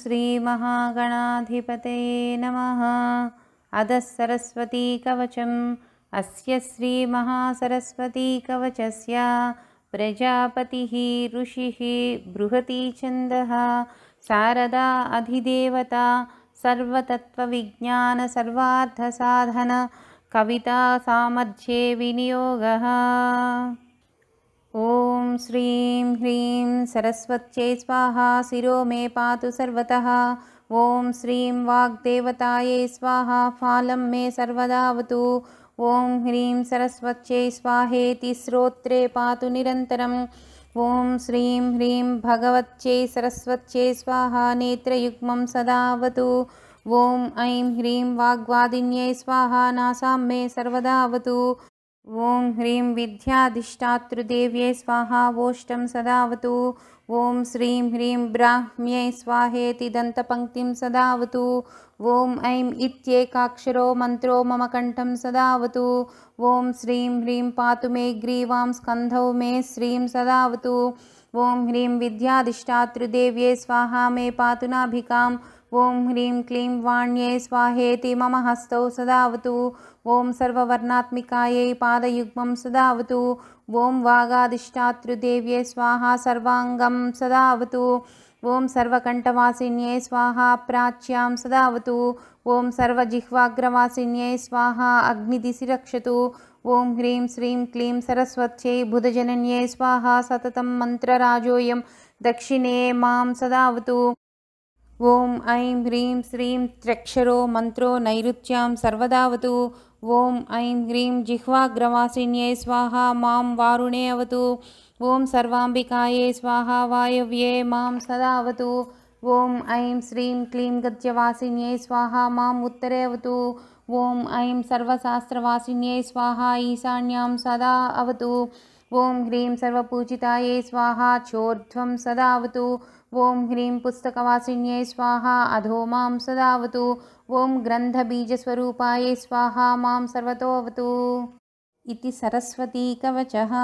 श्रीमहागणाधिपते नमः अधः सरस्वतीकवचम् अस्य श्रीमहासरस्वतीकवचस्य प्रजापतिः ऋषिः बृहती छन्दः शारदा अधिदेवता सर्वतत्त्वविज्ञानसर्वार्थसाधनकवितासामर्थ्ये विनियोगः ॐ श्रीं ह्रीं सरस्वत्यै स्वाहा शिरो मे पातु सर्वतः ॐ श्रीं वाग्देवतायै स्वाहा फालं मे सर्वदावतु ॐ ह्रीं सरस्वत्यै स्वाहेति श्रोत्रे पातु निरन्तरम् ॐ श्रीं ह्रीं भगवत्यै सरस्वत्यै स्वाहा नेत्रयुग्मं सदावतु ॐ ऐं ह्रीं वाग्वादिन्यै स्वाहा नासां मे सर्वदावतु ॐ ह्रीं विद्याधिष्ठातृदेव्ये वोष्टं सदावतु ॐ श्रीं ह्रीं ब्राह्म्ये स्वाहेति दन्तपङ्क्तिं सदावतु ॐ ऐं इत्येकाक्षरो मन्त्रो मम कण्ठं सदावतु ॐ श्रीं ह्रीं पातु मे ग्रीवां स्कन्धौ मे श्रीं सदावतु ॐ ह्रीं विद्याधिष्ठातृदेव्ये स्वाहा मे नाभिकाम् ॐ ह्रीं क्लीं वाण्यै स्वाहेति मम हस्तौ सदावतु ॐ सर्ववर्णात्मिकायै पादयुग्मं सदावतु ॐ वागाधिष्ठातृदेव्यै स्वाहा सर्वाङ्गं सदावतु ॐ सर्वकण्ठवासिन्यै प्राच्यां सदावतु ॐ सर्वजिह्वाग्रवासिन्यै स्वाहा अग्निदिशिरक्षतु ॐ ह्रीं श्रीं क्लीं सरस्वत्यै बुधजनन्यै स्वाहा सततं मन्त्रराजोयं दक्षिणे मां सदावतु ॐ ऐं ह्रीं श्रीं त्र्यक्षरो मन्त्रो नैरुच्यां सर्वदावतु ॐ ऐं ह्रीं जिह्वाग्रवासिन्यै स्वाहा मां वारुणे अवतु ॐ सर्वाम्बिकायै स्वाहा वायव्ये मां सदावतु ॐ ऐं श्रीं क्लीं गद्यवासिन्यै स्वाहा माम् उत्तरे अवतु ॐ ऐं सर्वशास्त्रवासिन्यै स्वाहा ईशान्यां सदा अवतु ॐ ह्रीं सर्वपूजितायै स्वाहा चोर्ध्वं सदावतु ॐ ह्रीं पुस्तकवासिन्यै स्वाहा अधो मां सदावतु ॐ ग्रन्थबीजस्वरूपायै स्वाहा मां सर्वतोऽवतु इति सरस्वतीकवचः